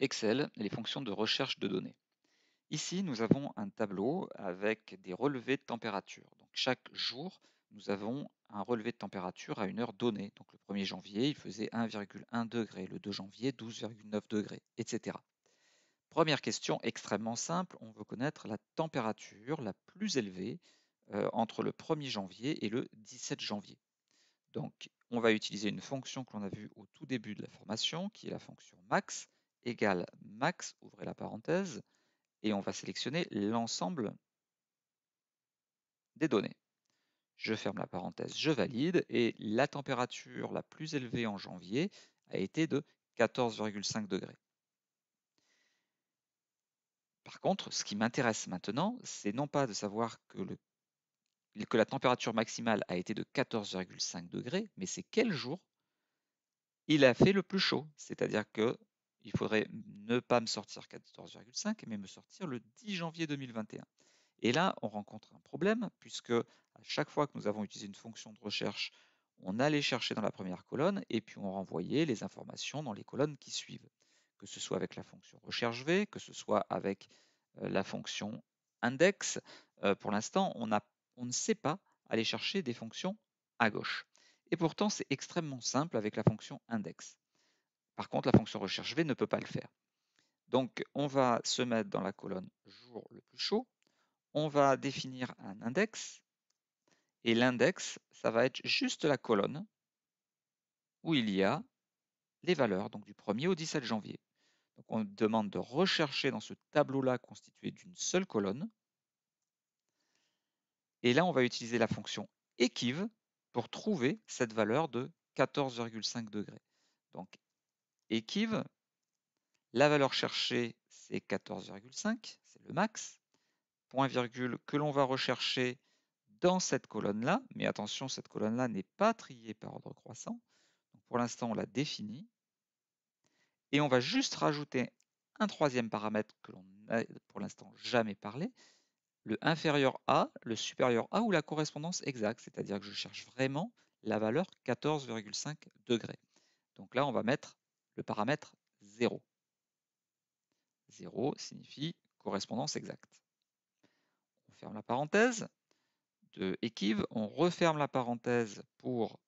Excel, les fonctions de recherche de données. Ici, nous avons un tableau avec des relevés de température. Donc, chaque jour, nous avons un relevé de température à une heure donnée. Donc le 1er janvier, il faisait 1,1 degré, le 2 janvier, 12,9 degrés, etc. Première question extrêmement simple, on veut connaître la température la plus élevée euh, entre le 1er janvier et le 17 janvier. Donc on va utiliser une fonction que l'on a vue au tout début de la formation, qui est la fonction max égale max, ouvrez la parenthèse, et on va sélectionner l'ensemble des données. Je ferme la parenthèse, je valide, et la température la plus élevée en janvier a été de 14,5 degrés. Par contre, ce qui m'intéresse maintenant, c'est non pas de savoir que, le, que, la température maximale a été de 14,5 degrés, mais c'est quel jour il a fait le plus chaud. C'est-à-dire que il faudrait ne pas me sortir 14,5, mais me sortir le 10 janvier 2021. Et là, on rencontre un problème, puisque à chaque fois que nous avons utilisé une fonction de recherche, on allait chercher dans la première colonne et puis on renvoyait les informations dans les colonnes qui suivent, que ce soit avec la fonction recherche V, que ce soit avec euh, la fonction index. Euh, pour l'instant, on, on, ne sait pas aller chercher des fonctions à gauche. Et pourtant, c'est extrêmement simple avec la fonction index. Par contre, la fonction recherche V ne peut pas le faire. Donc, on va se mettre dans la colonne jour le plus chaud. On va définir un index. Et l'index, ça va être juste la colonne où il y a les valeurs, donc du 1er au 17 janvier. Donc, on demande de rechercher dans ce tableau-là constitué d'une seule colonne. Et là, on va utiliser la fonction équive pour trouver cette valeur de 14,5 degrés. Donc équive, la valeur cherchée, c'est 14,5, c'est le max. Point virgule que l'on va rechercher dans cette colonne-là, mais attention, cette colonne-là n'est pas triée par ordre croissant. Donc pour l'instant, on la définit. Et on va juste rajouter un troisième paramètre que l'on n'a pour l'instant jamais parlé, le inférieur à, le supérieur à ou la correspondance exacte, c'est-à-dire que je cherche vraiment la valeur 14,5 degrés. Donc là, on va mettre le paramètre 0. 0 signifie correspondance exacte. On ferme la parenthèse. De équive, on referme la parenthèse pour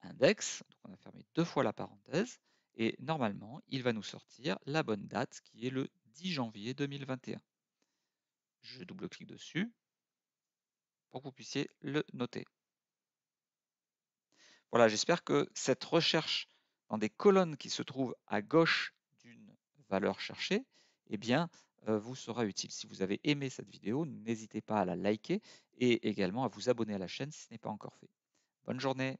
index. Donc on a fermé deux fois la parenthèse. Et normalement, il va nous sortir la bonne date qui est le 10 janvier 2021. Je double-clique dessus pour que vous puissiez le noter. Voilà, j'espère que cette recherche dans des colonnes qui se trouvent à gauche d'une valeur cherchée, eh bien, euh, vous sera utile. Si vous avez aimé cette vidéo, n'hésitez pas à la liker et également à vous abonner à la chaîne si ce n'est pas encore fait. Bonne journée